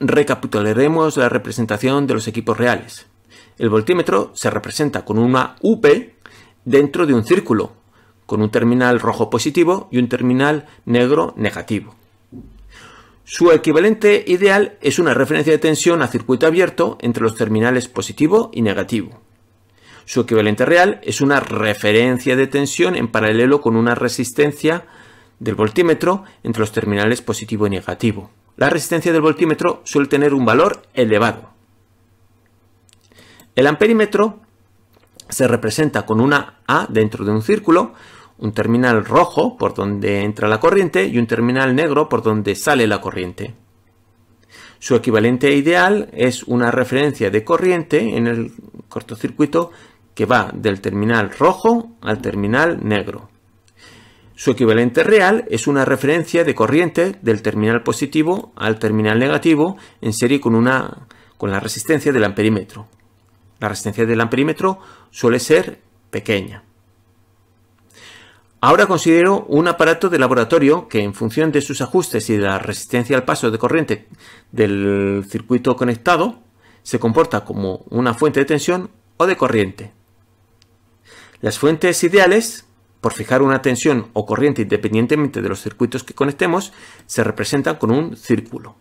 recapitularemos la representación de los equipos reales. El voltímetro se representa con una UP dentro de un círculo, con un terminal rojo positivo y un terminal negro negativo. Su equivalente ideal es una referencia de tensión a circuito abierto entre los terminales positivo y negativo. Su equivalente real es una referencia de tensión en paralelo con una resistencia del voltímetro entre los terminales positivo y negativo la resistencia del voltímetro suele tener un valor elevado. El amperímetro se representa con una A dentro de un círculo, un terminal rojo por donde entra la corriente y un terminal negro por donde sale la corriente. Su equivalente ideal es una referencia de corriente en el cortocircuito que va del terminal rojo al terminal negro. Su equivalente real es una referencia de corriente del terminal positivo al terminal negativo en serie con, una, con la resistencia del amperímetro. La resistencia del amperímetro suele ser pequeña. Ahora considero un aparato de laboratorio que en función de sus ajustes y de la resistencia al paso de corriente del circuito conectado, se comporta como una fuente de tensión o de corriente. Las fuentes ideales por fijar una tensión o corriente independientemente de los circuitos que conectemos, se representan con un círculo.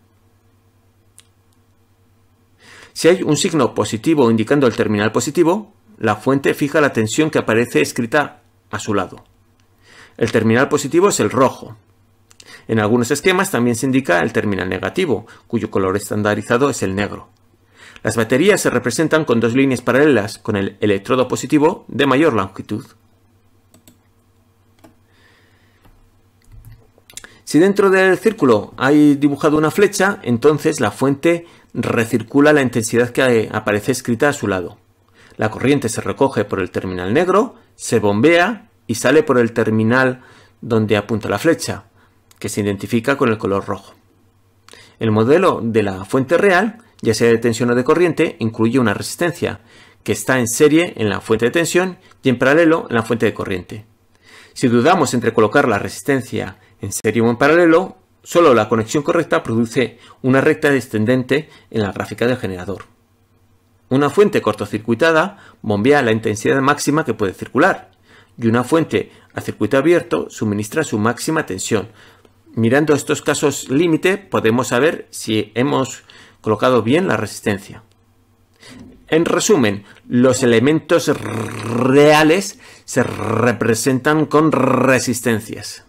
Si hay un signo positivo indicando el terminal positivo, la fuente fija la tensión que aparece escrita a su lado. El terminal positivo es el rojo. En algunos esquemas también se indica el terminal negativo, cuyo color estandarizado es el negro. Las baterías se representan con dos líneas paralelas con el electrodo positivo de mayor longitud Si dentro del círculo hay dibujado una flecha, entonces la fuente recircula la intensidad que eh, aparece escrita a su lado. La corriente se recoge por el terminal negro, se bombea y sale por el terminal donde apunta la flecha, que se identifica con el color rojo. El modelo de la fuente real, ya sea de tensión o de corriente, incluye una resistencia, que está en serie en la fuente de tensión y en paralelo en la fuente de corriente. Si dudamos entre colocar la resistencia en serie o en paralelo, solo la conexión correcta produce una recta descendente en la gráfica del generador. Una fuente cortocircuitada bombea la intensidad máxima que puede circular y una fuente a circuito abierto suministra su máxima tensión. Mirando estos casos límite podemos saber si hemos colocado bien la resistencia. En resumen, los elementos reales se representan con resistencias.